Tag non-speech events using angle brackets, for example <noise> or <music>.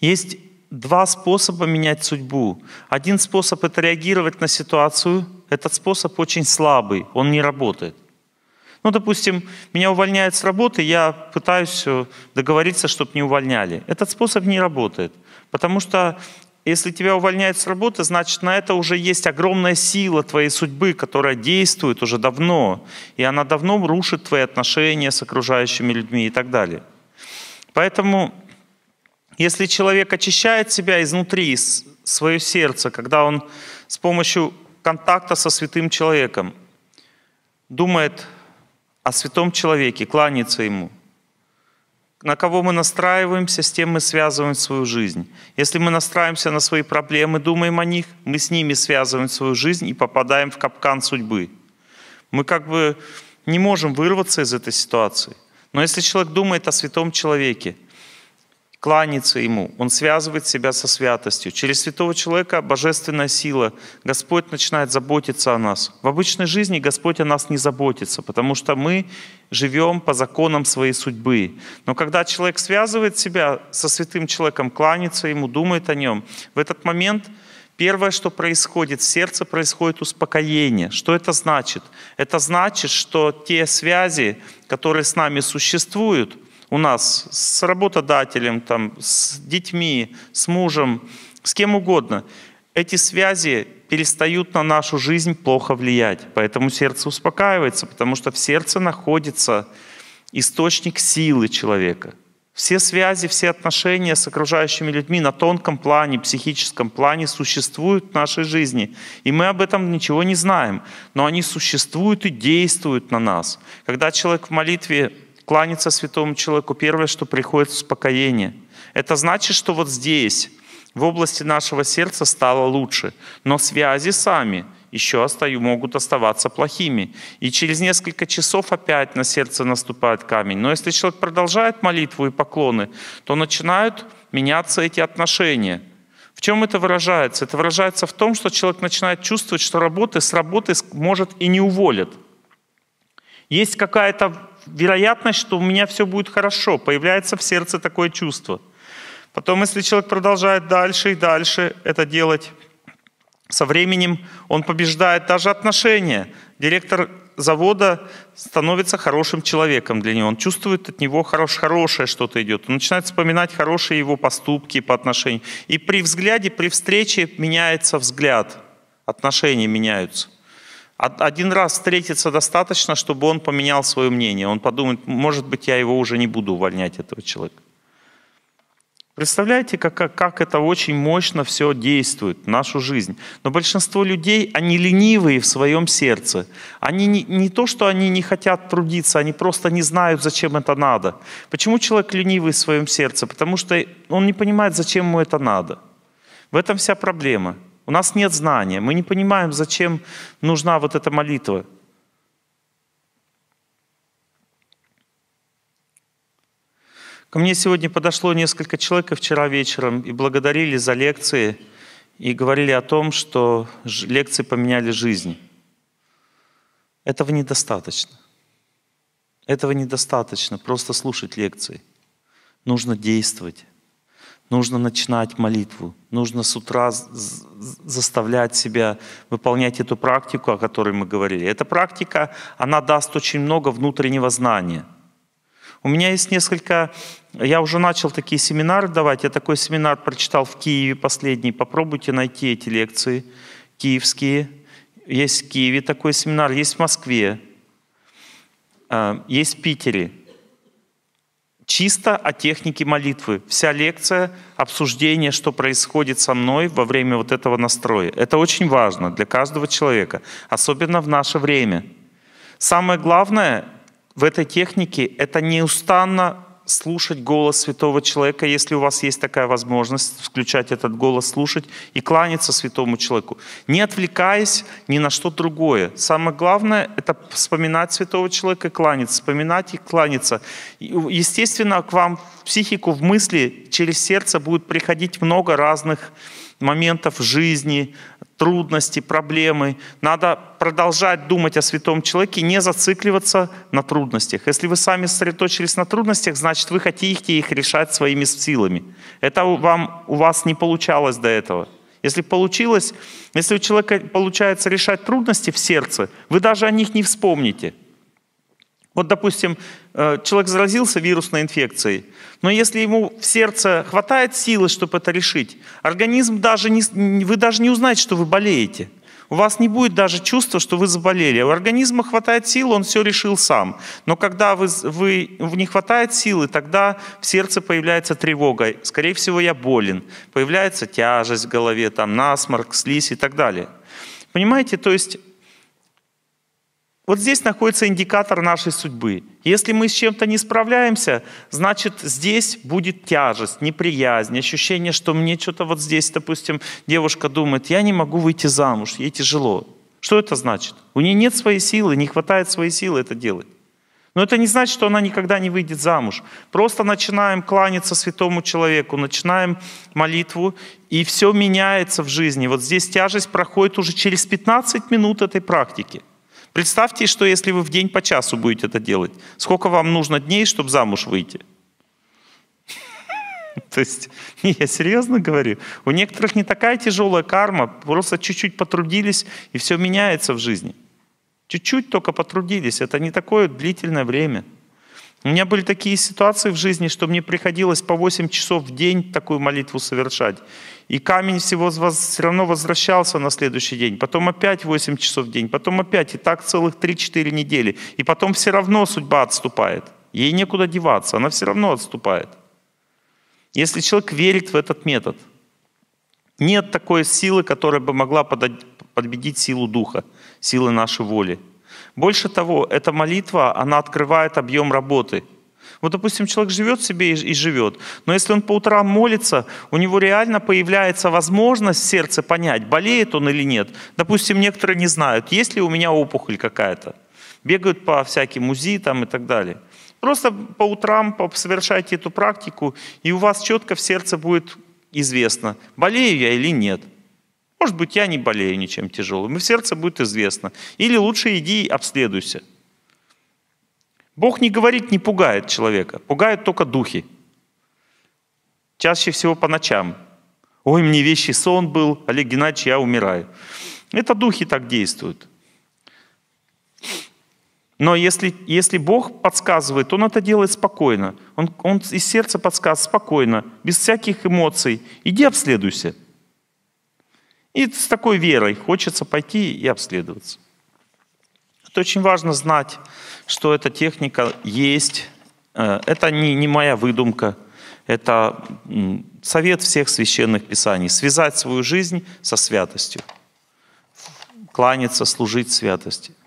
Есть два способа менять судьбу. Один способ – это реагировать на ситуацию. Этот способ очень слабый, он не работает. Ну, допустим, меня увольняют с работы, я пытаюсь э, договориться, чтобы не увольняли. Этот способ не работает, потому что если тебя увольняют с работы, значит, на это уже есть огромная сила твоей судьбы, которая действует уже давно, и она давно рушит твои отношения с окружающими людьми и так далее. Поэтому если человек очищает себя изнутри, свое сердце, когда он с помощью контакта со святым человеком думает о святом человеке, кланяется ему, на кого мы настраиваемся, с тем мы связываем свою жизнь. Если мы настраиваемся на свои проблемы, думаем о них, мы с ними связываем свою жизнь и попадаем в капкан судьбы. Мы как бы не можем вырваться из этой ситуации. Но если человек думает о святом человеке, кланяется Ему, он связывает себя со святостью. Через святого человека божественная сила. Господь начинает заботиться о нас. В обычной жизни Господь о нас не заботится, потому что мы живем по законам своей судьбы. Но когда человек связывает себя со святым человеком, кланяется ему, думает о нем, в этот момент – Первое, что происходит в сердце, происходит успокоение. Что это значит? Это значит, что те связи, которые с нами существуют, у нас с работодателем, там, с детьми, с мужем, с кем угодно. Эти связи перестают на нашу жизнь плохо влиять. Поэтому сердце успокаивается, потому что в сердце находится источник силы человека. Все связи, все отношения с окружающими людьми на тонком плане, психическом плане существуют в нашей жизни. И мы об этом ничего не знаем, но они существуют и действуют на нас. Когда человек в молитве кланяться святому человеку, первое, что приходит успокоение. Это значит, что вот здесь, в области нашего сердца стало лучше, но связи сами еще остаю, могут оставаться плохими. И через несколько часов опять на сердце наступает камень. Но если человек продолжает молитву и поклоны, то начинают меняться эти отношения. В чем это выражается? Это выражается в том, что человек начинает чувствовать, что работы с работы может и не уволят. Есть какая-то вероятность, что у меня все будет хорошо. Появляется в сердце такое чувство. Потом, если человек продолжает дальше и дальше это делать, со временем он побеждает даже отношения. Директор завода становится хорошим человеком для него. Он чувствует от него хорош, хорошее что-то идет. Он начинает вспоминать хорошие его поступки по отношению. И при взгляде, при встрече меняется взгляд. Отношения меняются. Один раз встретиться достаточно, чтобы он поменял свое мнение. Он подумает, может быть, я его уже не буду увольнять, этого человека. Представляете, как, как, это очень мощно все действует в нашу жизнь. Но большинство людей, они ленивые в своем сердце. Они не, не то, что они не хотят трудиться, они просто не знают, зачем это надо. Почему человек ленивый в своем сердце? Потому что он не понимает, зачем ему это надо. В этом вся проблема. У нас нет знания. Мы не понимаем, зачем нужна вот эта молитва. Ко мне сегодня подошло несколько человек и вчера вечером и благодарили за лекции и говорили о том, что лекции поменяли жизнь. Этого недостаточно. Этого недостаточно просто слушать лекции. Нужно действовать. Нужно начинать молитву. Нужно с утра заставлять себя выполнять эту практику, о которой мы говорили. Эта практика, она даст очень много внутреннего знания. У меня есть несколько... Я уже начал такие семинары давать. Я такой семинар прочитал в Киеве последний. Попробуйте найти эти лекции киевские. Есть в Киеве такой семинар, есть в Москве, э, есть в Питере – чисто о технике молитвы. Вся лекция, обсуждение, что происходит со мной во время вот этого настроя. Это очень важно для каждого человека, особенно в наше время. Самое главное в этой технике — это неустанно слушать голос святого человека, если у вас есть такая возможность, включать этот голос, слушать и кланяться святому человеку, не отвлекаясь ни на что другое. Самое главное — это вспоминать святого человека и кланяться, вспоминать и кланяться. Естественно, к вам в психику, в мысли, через сердце будет приходить много разных моментов жизни, трудности, проблемы. Надо продолжать думать о святом человеке, не зацикливаться на трудностях. Если вы сами сосредоточились на трудностях, значит, вы хотите их решать своими силами. Это вам, у вас не получалось до этого. Если получилось, если у человека получается решать трудности в сердце, вы даже о них не вспомните – вот, допустим, э, человек заразился вирусной инфекцией, но если ему в сердце хватает силы, чтобы это решить, организм даже не, вы даже не узнаете, что вы болеете. У вас не будет даже чувства, что вы заболели. У организма хватает сил, он все решил сам. Но когда вы, вы, не хватает силы, тогда в сердце появляется тревога. Скорее всего, я болен. Появляется тяжесть в голове, там, насморк, слизь и так далее. Понимаете, то есть вот здесь находится индикатор нашей судьбы. Если мы с чем-то не справляемся, значит, здесь будет тяжесть, неприязнь, ощущение, что мне что-то вот здесь, допустим, девушка думает, я не могу выйти замуж, ей тяжело. Что это значит? У нее нет своей силы, не хватает своей силы это делать. Но это не значит, что она никогда не выйдет замуж. Просто начинаем кланяться святому человеку, начинаем молитву, и все меняется в жизни. Вот здесь тяжесть проходит уже через 15 минут этой практики – Представьте, что если вы в день по часу будете это делать, сколько вам нужно дней, чтобы замуж выйти? <laughs> То есть, я серьезно говорю, у некоторых не такая тяжелая карма, просто чуть-чуть потрудились, и все меняется в жизни. Чуть-чуть только потрудились, это не такое длительное время – у меня были такие ситуации в жизни, что мне приходилось по 8 часов в день такую молитву совершать. И камень всего все равно возвращался на следующий день. Потом опять 8 часов в день, потом опять. И так целых 3-4 недели. И потом все равно судьба отступает. Ей некуда деваться, она все равно отступает. Если человек верит в этот метод, нет такой силы, которая бы могла подобедить силу духа, силы нашей воли – больше того, эта молитва, она открывает объем работы. Вот, допустим, человек живет себе и, живет, но если он по утрам молится, у него реально появляется возможность в сердце понять, болеет он или нет. Допустим, некоторые не знают, есть ли у меня опухоль какая-то. Бегают по всяким УЗИ там и так далее. Просто по утрам совершайте эту практику, и у вас четко в сердце будет известно, болею я или нет – может быть, я не болею ничем тяжелым, и в сердце будет известно. Или лучше иди и обследуйся. Бог не говорит, не пугает человека, пугает только духи. Чаще всего по ночам. Ой, мне вещий сон был, Олег Геннадьевич, я умираю. Это духи так действуют. Но если, если Бог подсказывает, Он это делает спокойно. Он, он из сердца подсказывает спокойно, без всяких эмоций. Иди обследуйся. И с такой верой хочется пойти и обследоваться. Это очень важно знать, что эта техника есть. Э, это не, не моя выдумка, это совет всех священных писаний. Связать свою жизнь со святостью. Кланяться, служить святости.